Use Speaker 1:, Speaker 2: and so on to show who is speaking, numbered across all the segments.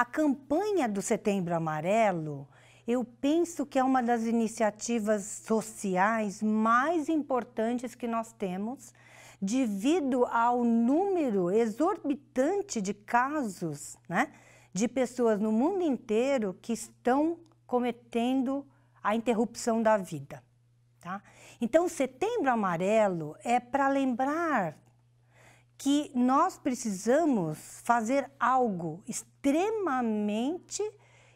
Speaker 1: A campanha do Setembro Amarelo, eu penso que é uma das iniciativas sociais mais importantes que nós temos, devido ao número exorbitante de casos, né, de pessoas no mundo inteiro que estão cometendo a interrupção da vida. Tá? Então, Setembro Amarelo é para lembrar que nós precisamos fazer algo extremamente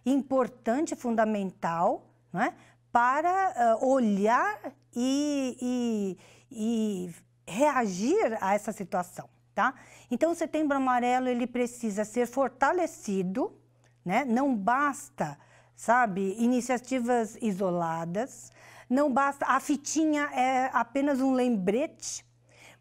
Speaker 1: importante, fundamental, não é? para uh, olhar e, e, e reagir a essa situação. Tá? Então, o Setembro Amarelo ele precisa ser fortalecido, né? Não basta, sabe, iniciativas isoladas, não basta a fitinha é apenas um lembrete,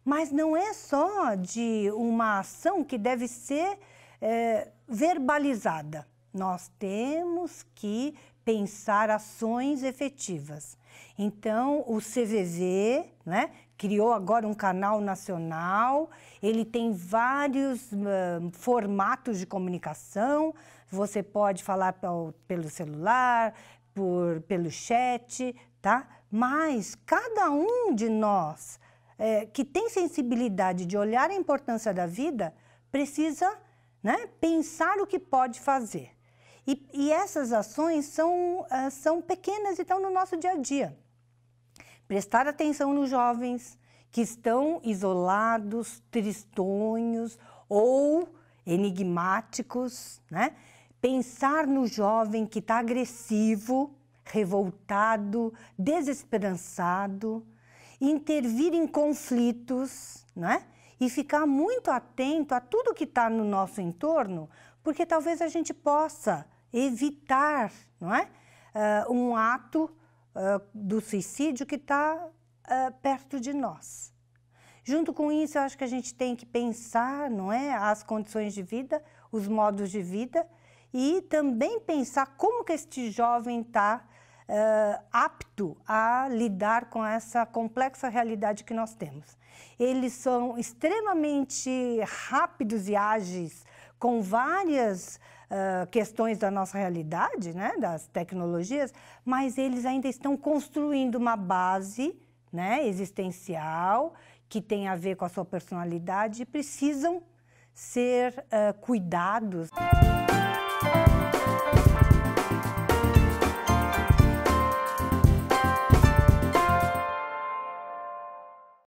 Speaker 1: mas não é só de uma ação que deve ser é, verbalizada. Nós temos que pensar ações efetivas. Então, o CVV né, criou agora um canal nacional, ele tem vários uh, formatos de comunicação, você pode falar pelo celular, por, pelo chat, tá? Mas cada um de nós é, que tem sensibilidade de olhar a importância da vida, precisa né, pensar o que pode fazer. E, e essas ações são, uh, são pequenas e estão no nosso dia a dia. Prestar atenção nos jovens que estão isolados, tristonhos ou enigmáticos, né? pensar no jovem que está agressivo, revoltado, desesperançado, intervir em conflitos, é, E ficar muito atento a tudo que está no nosso entorno, porque talvez a gente possa evitar, não é, uh, um ato uh, do suicídio que está uh, ah, perto de nós. Junto com isso, eu acho que a gente tem que pensar, não é, as condições de vida, os modos de vida e também pensar como que este jovem está uh, apto a lidar com essa complexa realidade que nós temos. Eles são extremamente rápidos e ágeis com várias uh, questões da nossa realidade, né, das tecnologias, mas eles ainda estão construindo uma base né, existencial que tem a ver com a sua personalidade e precisam ser uh, cuidados.